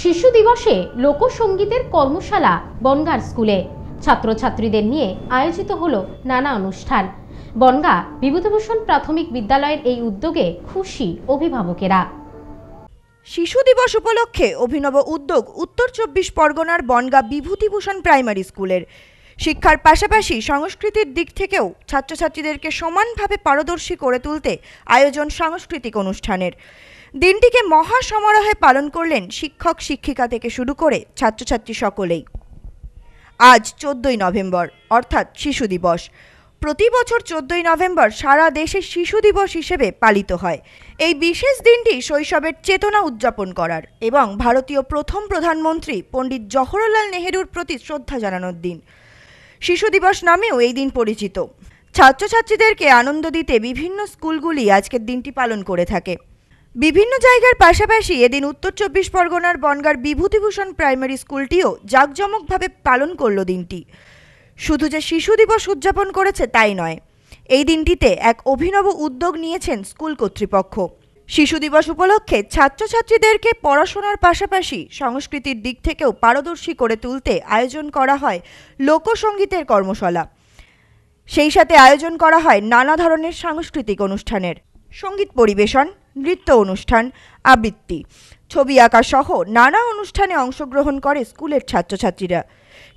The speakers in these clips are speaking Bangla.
শিশু দিবসে লোকসঙ্গীতের কর্মশালা বনগার স্কুলে ছাত্রছাত্রীদের নিয়ে আয়োজিত হলো নানা অনুষ্ঠান বনগা বিভূতিভূষণ প্রাথমিক বিদ্যালয়ের এই উদ্যোগে খুশি অভিভাবকেরা শিশু দিবস উপলক্ষে অভিনব উদ্যোগ উত্তর চব্বিশ পরগনার বনগা বিভূতিভূষণ প্রাইমারি স্কুলের শিক্ষার পাশাপাশি সংস্কৃতির দিক থেকেও ছাত্রছাত্রীদেরকে সমানভাবে পারদর্শী করে তুলতে আয়োজন সাংস্কৃতিক অনুষ্ঠানের দিনটিকে মহা সমারোহে পালন করলেন শিক্ষক শিক্ষিকা থেকে শুরু করে ছাত্রছাত্রী সকলেই আজ চোদ্দই নভেম্বর অর্থাৎ শিশু দিবস প্রতি বছর চোদ্দই নভেম্বর সারা দেশে শিশু দিবস হিসেবে পালিত হয় এই বিশেষ দিনটি শৈশবের চেতনা উদযাপন করার এবং ভারতীয় প্রথম প্রধানমন্ত্রী পণ্ডিত জওহরলাল নেহেরুর প্রতি শ্রদ্ধা জানানোর দিন শিশু দিবস নামেও এই দিন পরিচিত ছাত্রছাত্রীদেরকে আনন্দ দিতে বিভিন্ন স্কুলগুলি আজকের দিনটি পালন করে থাকে বিভিন্ন জায়গার পাশাপাশি এদিন উত্তর চব্বিশ পরগনার বনগার বিভূতিভূষণ প্রাইমারি স্কুলটিও জাঁকজমকভাবে পালন করল দিনটি শুধু যে শিশু দিবস উদযাপন করেছে তাই নয় এই দিনটিতে এক অভিনব উদ্যোগ নিয়েছেন স্কুল কর্তৃপক্ষ শিশু দিবস উপলক্ষে ছাত্রছাত্রীদেরকে পড়াশোনার পাশাপাশি সংস্কৃতির দিক থেকেও পারদর্শী করে তুলতে আয়োজন করা হয় লোকসঙ্গীতের কর্মশালা সেই সাথে আয়োজন করা হয় নানা ধরনের সাংস্কৃতিক অনুষ্ঠানের সঙ্গীত পরিবেশন নৃত্য অনুষ্ঠান আবৃত্তি ছবি আঁকা সহ নানা অনুষ্ঠানে অংশগ্রহণ করে স্কুলের ছাত্রছাত্রীরা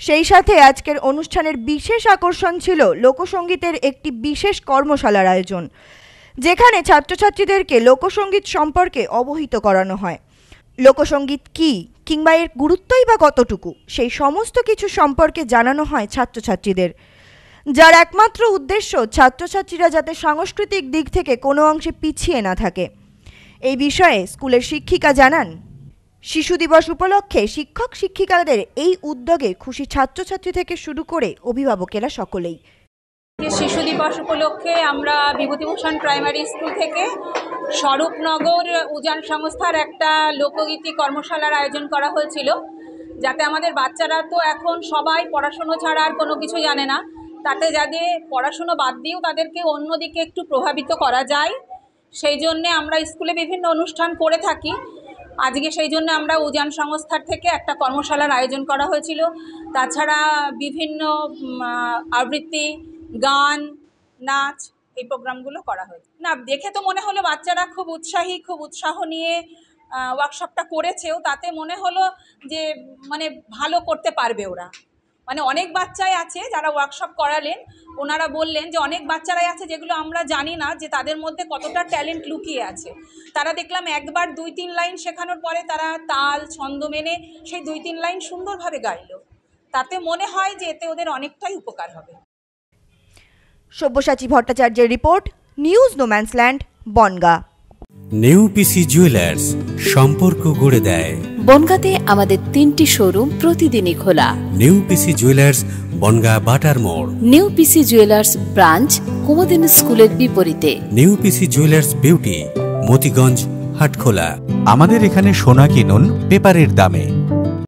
সেই সাথে আজকের অনুষ্ঠানের বিশেষ আকর্ষণ ছিল লোকসঙ্গীতের একটি বিশেষ কর্মশালার আয়োজন যেখানে ছাত্রছাত্রীদেরকে লোকসঙ্গীত সম্পর্কে অবহিত করানো হয় লোকসঙ্গীত কি কিংবা এর গুরুত্বই বা কতটুকু সেই সমস্ত কিছু সম্পর্কে জানানো হয় ছাত্রছাত্রীদের যার একমাত্র উদ্দেশ্য ছাত্রছাত্রীরা যাতে সাংস্কৃতিক দিক থেকে কোনো অংশে পিছিয়ে না থাকে এই বিষয়ে স্কুলের শিক্ষিকা জানান শিশু দিবস উপলক্ষে শিক্ষক শিক্ষিকাদের এই উদ্যোগে খুশি ছাত্রছাত্রী থেকে শুরু করে অভিভাবকেরা সকলেই শিশু দিবস উপলক্ষে আমরা বিভূতিভূষণ প্রাইমারি স্কুল থেকে স্বরূপনগর উজান সংস্থার একটা লোকগীতি কর্মশালার আয়োজন করা হয়েছিল যাতে আমাদের বাচ্চারা তো এখন সবাই পড়াশুনো ছাড়া আর কোনো কিছু জানে না তাতে যাতে পড়াশুনো বাদ দিয়েও তাদেরকে অন্যদিকে একটু প্রভাবিত করা যায় সেই জন্যে আমরা স্কুলে বিভিন্ন অনুষ্ঠান করে থাকি আজকে সেই জন্য আমরা উজান সংস্থার থেকে একটা কর্মশালার আয়োজন করা হয়েছিল তাছাড়া বিভিন্ন আবৃত্তি গান নাচ এই প্রোগ্রামগুলো করা হয় না দেখে তো মনে হলো বাচ্চারা খুব উৎসাহী খুব উৎসাহ নিয়ে ওয়ার্কশপটা করেছেও তাতে মনে হলো যে মানে ভালো করতে পারবে ওরা মানে অনেক বাচ্চাই আছে যারা ওয়ার্কশপ করালেন ওনারা বললেন যে অনেক বাচ্চারাই আছে যেগুলো আমরা জানি না যে তাদের মধ্যে কতটা ট্যালেন্ট লুকিয়ে আছে তারা দেখলাম একবার দুই তিন লাইন শেখানোর পরে তারা তাল ছন্দ মেনে সেই দুই তিন লাইন সুন্দরভাবে গাইল তাতে মনে হয় যে এতে ওদের অনেকটাই উপকার হবে সব্যসাচী ভট্টাচার্যের report news no man's land Bongaon PC jewellers সম্পর্ক গড়ে দেয় বনগাতে আমাদের তিনটি শোরুম প্রতিদিনই খোলা নিউ পিসি জুয়েলার্স বনগা বাটার মোড় নিউ পিসি জুয়েলার্স ব্রাঞ্চ কুমদিন স্কুলের বিপরীতে new PC jewellers beauty Motiganj Hatkhola আমাদের এখানে সোনা কিনুন পেপারের দামে